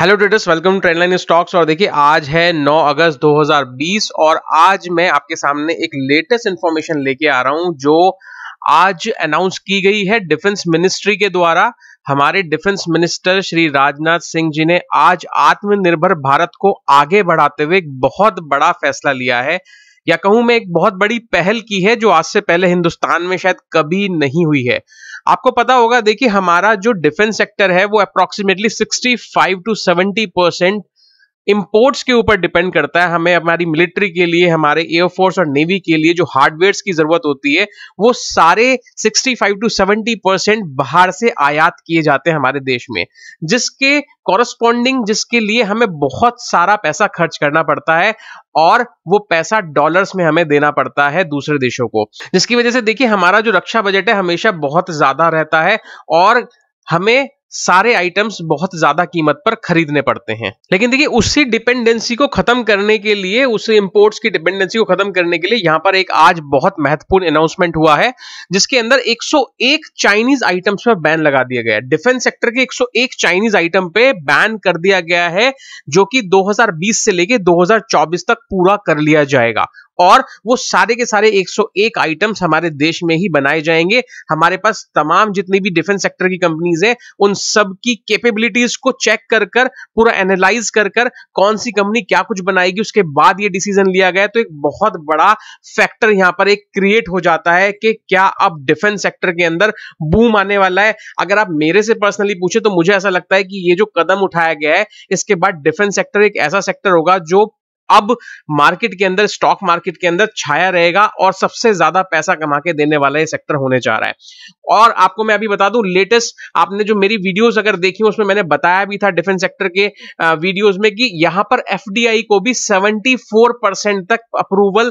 hello traders welcome trendline stocks और देखिए आज है 9 अगस्त 2020 और आज मैं आपके सामने एक लेटेस्ट इंफॉर्मेशन लेके आ रहा हूं जो आज अनाउंस की गई है डिफेंस मिनिस्ट्री के द्वारा हमारे डिफेंस मिनिस्टर श्री राजनाथ सिंह जी ने आज आत्मनिर्भर भारत को आगे बढ़ाते हुए एक बहुत बड़ा फैसला लिया है या कहूं मैं एक बहुत बड़ी पहल की है जो आज से पहले हिंदुस्तान में शायद कभी नहीं हुई है आपको पता होगा देखिए हमारा जो डिफेंस सेक्टर है वो approximately five to seventy percent imports के ऊपर डिपेंड करता है हमें हमारी मिलिट्री के लिए हमारे एयरफोर्स और नेवी के लिए जो हार्डवेयर की जरूरत होती है वो सारे 65 टू 70 परसेंट बाहर से आयात किए जाते हैं हमारे देश में जिसके कॉरस्पॉन्डिंग जिसके लिए हमें बहुत सारा पैसा खर्च करना पड़ता है और वो पैसा डॉलर्स में हमें देना पड़ता है दूसरे देशों को जिसकी वजह से देखिए हमारा जो रक्षा बजट है हमेशा बहुत ज्यादा रहता है और हमें सारे आइटम्स बहुत ज्यादा कीमत पर खरीदने पड़ते हैं लेकिन देखिए उसी डिपेंडेंसी को खत्म करने के लिए उस इंपोर्ट्स की डिपेंडेंसी को खत्म करने के लिए यहां पर एक आज बहुत महत्वपूर्ण अनाउंसमेंट हुआ है जिसके अंदर 101 चाइनीज आइटम्स पर बैन लगा दिया गया है डिफेंस सेक्टर के 101 चाइनीज आइटम पे बैन कर दिया गया है जो कि दो से लेके दो तक पूरा कर लिया जाएगा और वो सारे के सारे 101 आइटम्स हमारे देश में ही बनाए जाएंगे हमारे पास तमाम जितनी भी डिफेंस सेक्टर की कंपनीज हैं उन सब की कैपेबिलिटीज को चेक कर कर पूरा एनालाइज कर कर कौन सी कंपनी क्या कुछ बनाएगी उसके बाद ये डिसीजन लिया गया तो एक बहुत बड़ा फैक्टर यहाँ पर एक क्रिएट हो जाता है कि क्या अब डिफेंस सेक्टर के अंदर बूम आने वाला है अगर आप मेरे से पर्सनली पूछे तो मुझे ऐसा लगता है कि ये जो कदम उठाया गया है इसके बाद डिफेंस सेक्टर एक ऐसा सेक्टर होगा जो अब मार्केट के अंदर स्टॉक मार्केट के अंदर छाया रहेगा और सबसे ज्यादा पैसा कमा के देने वाला ये सेक्टर होने जा रहा है और आपको मैं अभी बता दूं लेटेस्ट आपने जो मेरी वीडियोस अगर देखी उसमें मैंने बताया भी था डिफेंस सेक्टर के वीडियोस में कि यहां पर एफडीआई को भी 74 परसेंट तक अप्रूवल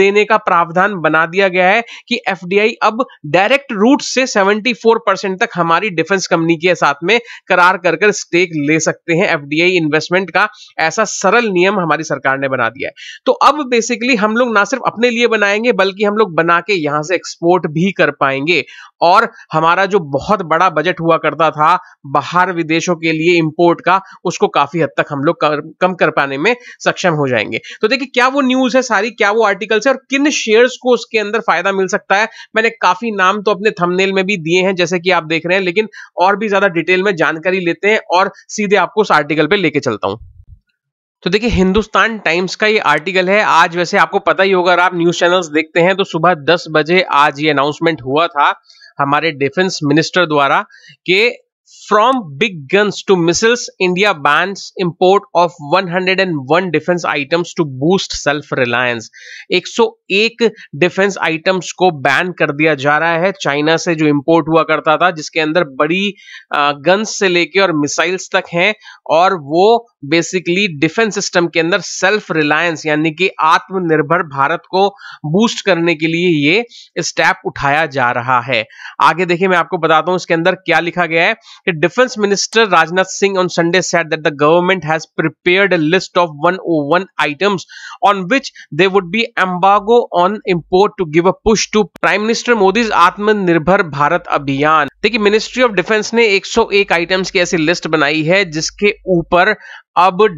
देने का प्रावधान बना दिया गया है कि एफडीआई अब डायरेक्ट रूट से सेवेंटी परसेंट तक हमारी डिफेंस कंपनी के साथ में करार कर कर स्टेक ले सकते हैं एफडीआई इन्वेस्टमेंट का ऐसा सरल नियम हमारी सरकार सरकार ने बना दिया है तो अब बेसिकली हम लोग ना सिर्फ अपने लिए बनाएंगे बल्कि हम लोग बना के यहां से एक्सपोर्ट भी कर पाएंगे और हमारा जो बहुत बड़ा बजट हुआ करता था बाहर विदेशों के लिए इंपोर्ट का उसको काफी हद तक हम लोग कम कर पाने में सक्षम हो जाएंगे तो देखिए क्या वो न्यूज है सारी क्या वो आर्टिकल्स है और किन शेयर्स को उसके अंदर फायदा मिल सकता है मैंने काफी नाम तो अपने थंबनेल में भी दिए हैं जैसे कि आप देख रहे हैं लेकिन और भी ज्यादा डिटेल में जानकारी लेते हैं और सीधे आपको उस आर्टिकल पे लेके चलता हूं तो देखिए हिंदुस्तान टाइम्स का ये आर्टिकल है आज वैसे आपको पता ही होगा अगर आप न्यूज चैनल्स देखते हैं तो सुबह 10 बजे आज ये अनाउंसमेंट हुआ था हमारे डिफेंस मिनिस्टर द्वारा कि From big guns to missiles, India bans import of 101 defence items to boost self reliance 101 defence items को बैन कर दिया जा रहा है चाइना से जो इंपोर्ट हुआ करता था जिसके अंदर बड़ी गन्स से लेके और मिसाइल्स तक हैं और वो बेसिकली डिफेंस सिस्टम के अंदर सेल्फ रिलायंस यानी कि आत्मनिर्भर भारत को बूस्ट करने के लिए ये स्टेप उठाया जा रहा है आगे देखिए मैं आपको बताता हूं इसके अंदर क्या लिखा गया है defence minister Rajnath Singh on Sunday said that the government has prepared a list of 101 items on which they would be embargo on import to give a push to prime minister Modi's Atmanirbhar Bharat अभियान देखिए मिनिस्ट्री ऑफ डिफेंस ने 101 items की ऐसी list बनाई है जिसके ऊपर अब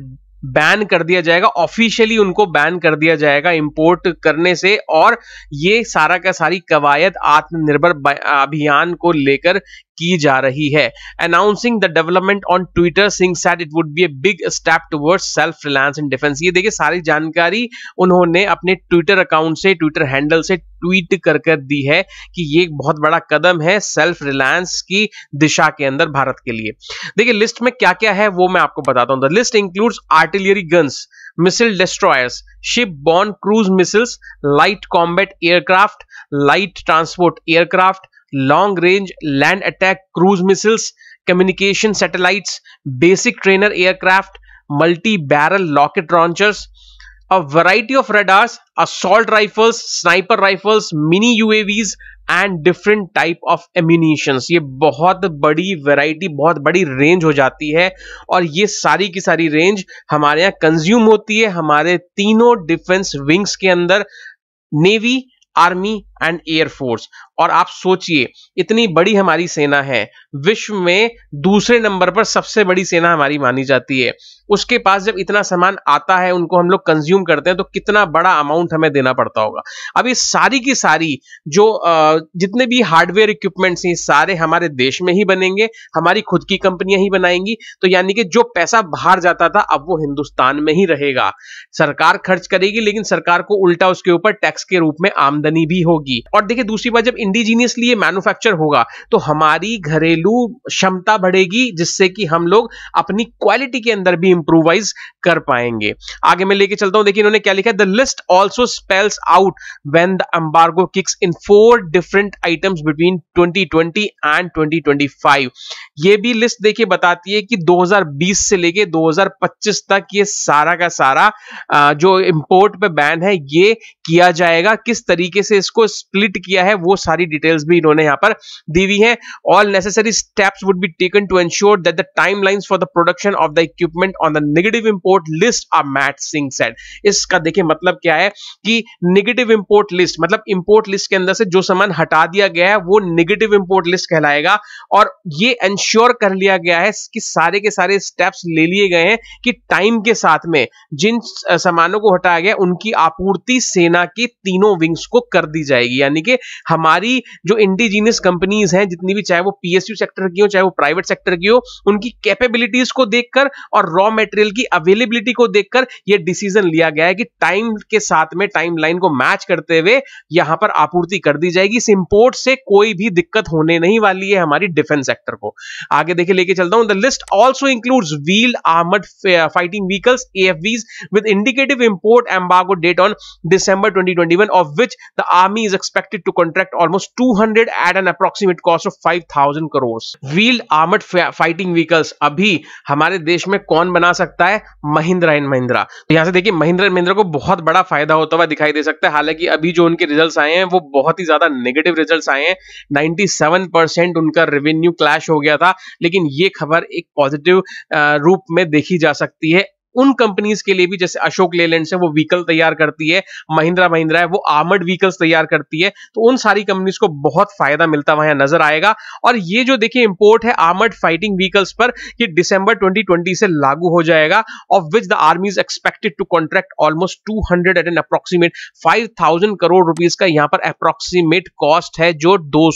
बैन कर दिया जाएगा ऑफिशियली उनको बैन कर दिया जाएगा इंपोर्ट करने से और ये सारा का सारी कवायद आत्मनिर्भर अभियान को लेकर की जा रही है announcing the development on Twitter Singh said it would be a big step towards self reliance in defence ये देखिए सारी जानकारी उन्होंने अपने ट्विटर अकाउंट से ट्विटर हैंडल से ट्वीट कर कर दी है कि ये एक बहुत बड़ा कदम है सेल्फ रिलायंस की दिशा के अंदर भारत के लिए देखिए लिस्ट में क्या क्या है वो मैं आपको बताता हूं the list includes artillery guns missile destroyers ship borne cruise missiles light combat aircraft light transport aircraft long range land attack cruise missiles communication satellites basic trainer aircraft multi barrel rocket launchers a variety of radars assault rifles sniper rifles mini UAVs and different type of ammunition ये बहुत बड़ी variety बहुत बड़ी range हो जाती है और ये सारी की सारी रेंज हमारे यहाँ कंज्यूम होती है हमारे तीनों डिफेंस विंग्स के अंदर नेवी आर्मी एंड एयरफोर्स और आप सोचिए इतनी बड़ी हमारी सेना है विश्व में दूसरे नंबर पर सबसे बड़ी सेना हमारी मानी जाती है उसके पास जब इतना सामान आता है उनको हम लोग कंज्यूम करते हैं तो कितना बड़ा अमाउंट हमें देना पड़ता होगा अब ये सारी की सारी जो जितने भी हार्डवेयर इक्विपमेंट्स हैं सारे हमारे देश में ही बनेंगे हमारी खुद की कंपनियां ही बनाएंगी तो यानी कि जो पैसा बाहर जाता था अब वो हिंदुस्तान में ही रहेगा सरकार खर्च करेगी लेकिन सरकार को उल्टा उसके ऊपर टैक्स के रूप में आमदनी भी होगी होगी और देखिए दूसरी बात जब इंडिजीनियसली मैन्युफैक्चर होगा तो हमारी घरेलू क्षमता बढ़ेगी जिससे कि हम लोग अपनी क्वालिटी के अंदर भी इंप्रूवाइज कर पाएंगे आगे मैं लेके चलता हूं देखिए इन्होंने क्या लिखा है the list also spells out when the embargo kicks in for different items between 2020 and 2025 ये भी लिस्ट देखिए बताती है कि 2020 से लेके 2025 तक ये सारा का सारा जो इंपोर्ट पे बैन है ये किया जाएगा किस तरीके से इसको स्प्लिट किया है वो सारी डिटेल्स भी इन्होंने यहाँ पर दी हुई है all necessary steps would be taken to ensure that the time for the production of the equipment on the negative import list are met Singh said इसका देखिए मतलब क्या है कि निगेटिव इंपोर्ट लिस्ट मतलब इंपोर्ट लिस्ट के अंदर से जो सामान हटा दिया गया है वो निगेटिव इंपोर्ट लिस्ट कहलाएगा और ये एंश्योर कर लिया गया है कि सारे के सारे स्टेप्स ले लिए गए हैं कि टाइम के साथ में जिन सामानों को हटाया गया उनकी आपूर्ति सेना की तीनों विंग्स को कर दी जाएगी जाएगी यानी कि हमारी जो इंडिजीनियस कंपनीज हैं जितनी भी चाहे वो पीएसयू सेक्टर की हो चाहे वो प्राइवेट सेक्टर की हो उनकी कैपेबिलिटीज को देखकर और रॉ मेटेरियल की अवेलेबिलिटी को देखकर ये डिसीजन लिया गया है कि टाइम के साथ में टाइम को मैच करते हुए यहां पर आपूर्ति कर दी जाएगी इस इंपोर्ट से कोई भी दिक्कत होने नहीं वाली है हमारी डिफेंस सेक्टर को आगे देखिए लेके चलता हूं the list also includes wheel armed fighting vehicles AFVs with indicative import embargo date on December 2021 of which the army is expected to contract almost 200 at an approximate cost of 5000 crores wheeled armored fighting vehicles अभी हमारे देश में कौन बना सकता है Mahindra and Mahindra तो यहां से देखिए महिंद्रा एंड महिंद्रा को बहुत बड़ा फायदा होता हुआ दिखाई दे सकता है हालांकि अभी जो उनके रिजल्ट आए हैं वो बहुत ही ज्यादा नेगेटिव रिजल्ट आए हैं 97% उनका रेवेन्यू क्लैश हो गया था लेकिन ये खबर एक पॉजिटिव रूप में देखी जा सकती है उन कंपनीज के लिए भी जैसे अशोक लेलैंड है वो व्हीकल तैयार करती है महिंद्रा महिंद्रा है वो आर्मर्ड व्हीकल्स तैयार करती है तो उन सारी कंपनीज को बहुत फायदा मिलता वहां नजर आएगा और ये जो देखिए इंपोर्ट है आर्मर्ड फाइटिंग व्हीकल्स पर ये दिसंबर 2020 से लागू हो जाएगा और which the army is expected to contract almost to eight an approximate five crore rupees का यहां पर अप्रोक्सीमेट कॉस्ट है जो दो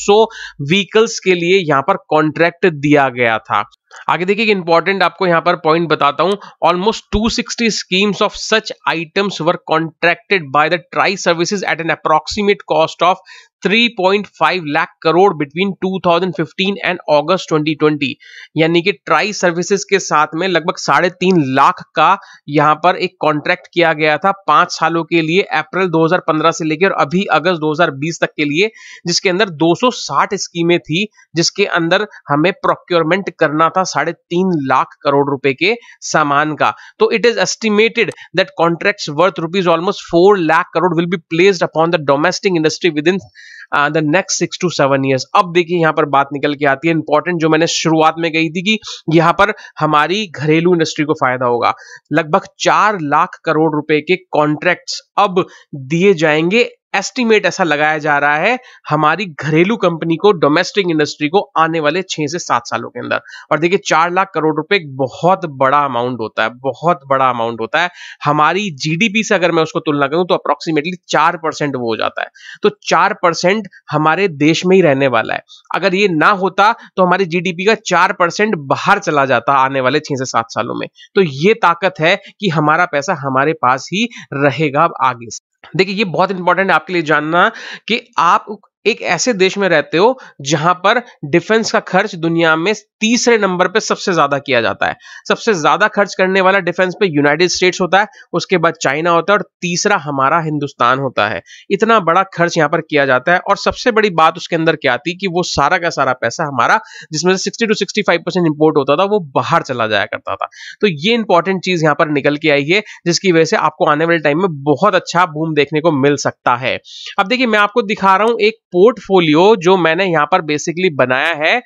व्हीकल्स के लिए यहां पर कॉन्ट्रैक्ट दिया गया था आगे देखिए कि इंपॉर्टेंट आपको यहां पर पॉइंट बताता हूं almost 260 schemes of such items were contracted by the tri services at an approximate cost of 3.5 lakh crore between 2015 and August 2020 यानी कि ट्राई सर्विसेज के साथ में लगभग साढ़े तीन लाख का यहां पर एक कॉन्ट्रैक्ट किया गया था पांच सालों के लिए अप्रैल 2015 से लेकर अभी अगस्त 2020 तक के लिए जिसके अंदर 260 स्कीमें थी जिसके अंदर हमें प्रोक्योरमेंट करना था साढ़े तीन लाख करोड़ रुपए के सामान का तो it is estimated that contract worth rupees almost four lakh crore will be placed upon the domestic industry within the next six to seven years अब देखिए यहाँ पर बात निकल के आती है इंपॉर्टेंट जो मैंने शुरुआत में कही थी कि यहाँ पर हमारी घरेलू इंडस्ट्री को फायदा होगा लगभग चार लाख करोड़ रुपए के कॉन्ट्रैक्ट अब दिए जाएंगे एस्टीमेट ऐसा लगाया जा रहा है हमारी घरेलू कंपनी को डोमेस्टिक इंडस्ट्री को आने वाले छह से सात सालों के अंदर और देखिए चार लाख करोड़ रुपए बहुत बड़ा अमाउंट होता है बहुत बड़ा अमाउंट होता है हमारी जीडीपी से अगर मैं उसको तुलना करूं तो अप्रोक्सीमेटली चार परसेंट वो हो जाता है तो चार परसेंट हमारे देश में ही रहने वाला है अगर ये ना होता तो हमारी जीडीपी का चार परसेंट बाहर चला जाता आने वाले छह से सात सालों में तो ये ताकत है कि हमारा पैसा हमारे पास ही रहेगा आगे से देखिए ये बहुत इंपॉर्टेंट है आपके लिए जानना कि आप एक ऐसे देश में रहते हो जहां पर डिफेंस का खर्च दुनिया में तीसरे नंबर पे सबसे ज्यादा किया जाता है सबसे ज्यादा खर्च करने वाला डिफेंस पे यूनाइटेड स्टेट्स होता है उसके बाद चाइना होता है और तीसरा हमारा हिंदुस्तान होता है इतना बड़ा खर्च यहाँ पर किया जाता है और सबसे बड़ी बात उसके अंदर क्या आती कि वो सारा का सारा पैसा हमारा जिसमें से sixty to sixty five percent import होता था वो बाहर चला जाया करता था तो ये इंपॉर्टेंट चीज यहां पर निकल के आई है जिसकी वजह से आपको आने वाले टाइम में बहुत अच्छा बूम देखने को मिल सकता है अब देखिए मैं आपको दिखा रहा हूं एक पोर्टफोलियो जो मैंने यहाँ पर बेसिकली बनाया है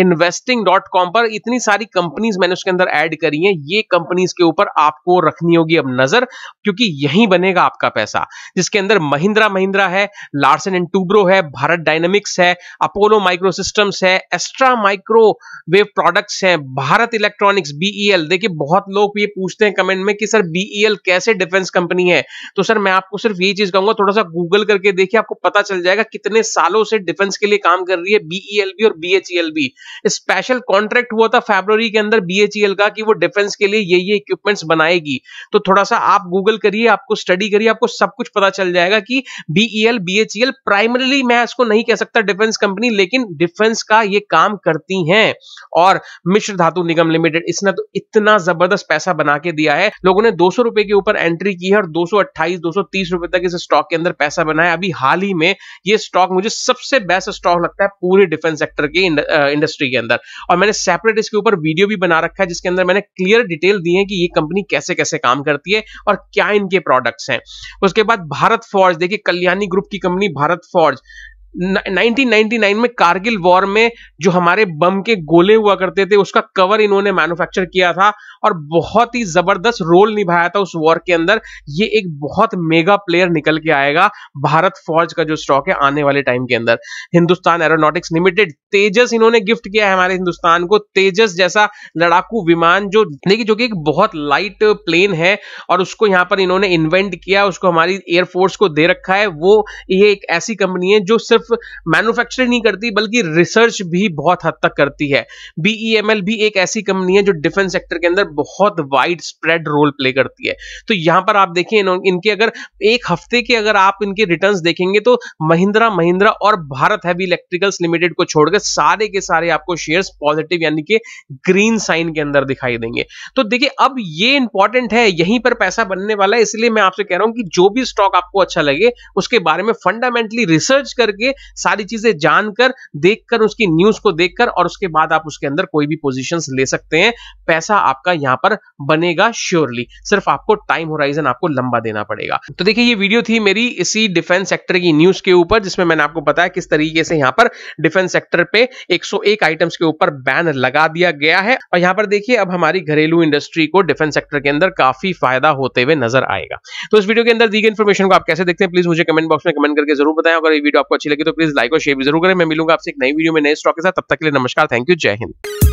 इन्वेस्टिंग डॉट कॉम पर इतनी सारी कंपनीज मैंने उसके अंदर ऐड करी हैं ये कंपनीज के ऊपर आपको रखनी होगी अब नजर क्योंकि यही बनेगा आपका पैसा जिसके अंदर महिंद्रा महिंद्रा है लार्सन एंड टूब्रो है भारत डायनामिक्स है अपोलो सिस्टम है एस्ट्रा माइक्रोवेव प्रोडक्ट्स हैं भारत इलेक्ट्रॉनिक्स बीईएल e देखिए बहुत लोग ये पूछते हैं कमेंट में कि सर बीईएल e कैसे डिफेंस कंपनी है तो सर मैं आपको सिर्फ ये चीज कहूंगा थोड़ा सा गूगल करके देखिए आपको पता चल जाएगा कितने सालों से डिफेंस के लिए काम कर रही है बीईएलबी e और बीएचईएलबी e स्पेशल कॉन्ट्रैक्ट हुआ था फेब्रवरी के अंदर बीएचईएल का कि वो डिफेंस के लिए ये ये इक्विपमेंट्स बनाएगी तो थोड़ा सा आप गूगल करिए आपको स्टडी करिए आपको सब कुछ पता चल जाएगा कि बीईएल बीएचईएल प्राइमरीली मैं इसको नहीं कह सकता डिफेंस कंपनी लेकिन डिफेंस का ये काम करती है और मिश्र धातु निगम लिमिटेड इसने तो इतना जबरदस्त पैसा बना के दिया है लोगों ने दो रुपए के ऊपर एंट्री की है और दो सौ रुपए तक इस स्टॉक के अंदर पैसा बनाया अभी हाल ही में ये स्टॉक मुझे मुझे सबसे बेस्ट स्टॉक लगता है पूरे डिफेंस सेक्टर की इंडस्ट्री के अंदर और मैंने सेपरेट इसके ऊपर वीडियो भी बना रखा है जिसके अंदर मैंने क्लियर डिटेल दी है कि ये कंपनी कैसे कैसे काम करती है और क्या इनके प्रोडक्ट्स हैं उसके बाद भारत फॉर्ज देखिए कल्याणी ग्रुप की कंपनी भारत फॉर्ज 1999 में कारगिल वॉर में जो हमारे बम के गोले हुआ करते थे उसका कवर इन्होंने मैन्युफैक्चर किया था और बहुत ही जबरदस्त रोल निभाया था उस वॉर के अंदर ये एक बहुत मेगा प्लेयर निकल के आएगा भारत फौज का जो स्टॉक है आने वाले टाइम के अंदर हिंदुस्तान एरोनॉटिक्स लिमिटेड तेजस इन्होंने गिफ्ट किया है हमारे हिंदुस्तान को तेजस जैसा लड़ाकू विमान जो देखिए जो कि एक बहुत लाइट प्लेन है और उसको यहाँ पर इन्होंने इन्वेंट किया उसको हमारी एयरफोर्स को दे रखा है वो ये एक ऐसी कंपनी है जो सिर्फ सिर्फ मैन्युफैक्चरिंग नहीं करती बल्कि रिसर्च भी बहुत हद तक करती है बीईएमएल e भी एक ऐसी कंपनी है जो डिफेंस सेक्टर के अंदर बहुत वाइड स्प्रेड रोल प्ले करती है तो यहां पर आप देखिए इनके अगर एक हफ्ते के अगर आप इनके रिटर्न देखेंगे तो महिंद्रा महिंद्रा और भारत हैवी इलेक्ट्रिकल्स लिमिटेड को छोड़कर सारे के सारे आपको शेयर पॉजिटिव यानी कि ग्रीन साइन के अंदर दिखाई देंगे तो देखिए अब ये इंपॉर्टेंट है यहीं पर पैसा बनने वाला है इसलिए मैं आपसे कह रहा हूं कि जो भी स्टॉक आपको अच्छा लगे उसके बारे में फंडामेंटली रिसर्च करके सारी चीजें जानकर देखकर उसकी न्यूज को देखकर और उसके बाद आप उसके अंदर कोई भी पोजिशन ले सकते हैं पैसा आपका यहाँ पर बनेगा श्योरली सिर्फ आपको टाइम होराइजन आपको लंबा देना पड़ेगा तो देखिए ये वीडियो थी मेरी इसी डिफेंस सेक्टर की न्यूज के ऊपर जिसमें मैंने आपको बताया किस तरीके से यहाँ पर डिफेंस सेक्टर पे 101 आइटम्स के ऊपर बैन लगा दिया गया है और यहाँ पर देखिए अब हमारी घरेलू इंडस्ट्री को डिफेंस सेक्टर के अंदर काफी फायदा होते हुए नजर आएगा तो इस वीडियो के अंदर दी गई इन्फॉर्मेशन को आप कैसे देखते हैं प्लीज मुझे कमेंट बॉक्स में कमेंट करके जरूर बताएं अगर ये वीडियो आपको अच्छी लगे तो प्लीज लाइक और शेयर जरूर करें मैं मिलूंगा आपसे एक नई वीडियो में नए स्टॉक के साथ तब तक के लिए नमस्कार थैंक यू जय हिंद